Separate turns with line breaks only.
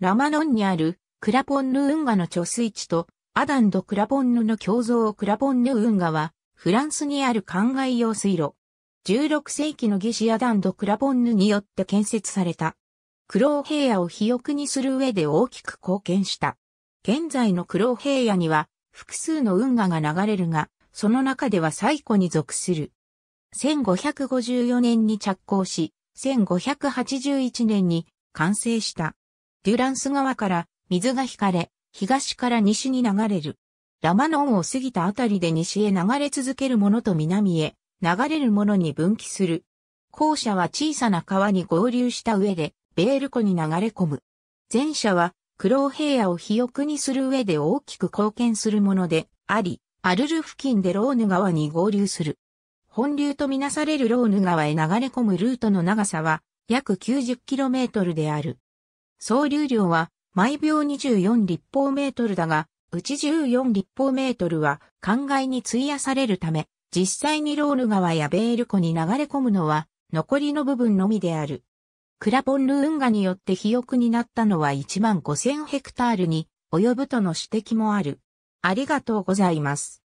ラマノ
ンにあるクラポンヌ運河の貯水池とアダンド・クラポンヌの共像クラポンヌ運河はフランスにある灌漑用水路。16世紀の技師アダンド・クラポンヌによって建設された。クロー平野を肥沃にする上で大きく貢献した。現在のクロー平野には複数の運河が流れるが、その中では最古に属する。1554年に着工し、1581年に完成した。デュランス川から水が引かれ、東から西に流れる。ラマノンを過ぎたあたりで西へ流れ続けるものと南へ流れるものに分岐する。後者は小さな川に合流した上で、ベール湖に流れ込む。前者は、クロー平野を肥沃にする上で大きく貢献するもので、あり、アルル付近でローヌ川に合流する。本流とみなされるローヌ川へ流れ込むルートの長さは、約 90km である。総流量は毎秒24立方メートルだが、うち14立方メートルは灌漑に費やされるため、実際にロール川やベール湖に流れ込むのは残りの部分のみである。クラポンル運河によって肥沃になったのは1万5000ヘクタールに及ぶとの指摘もある。ありがとうございます。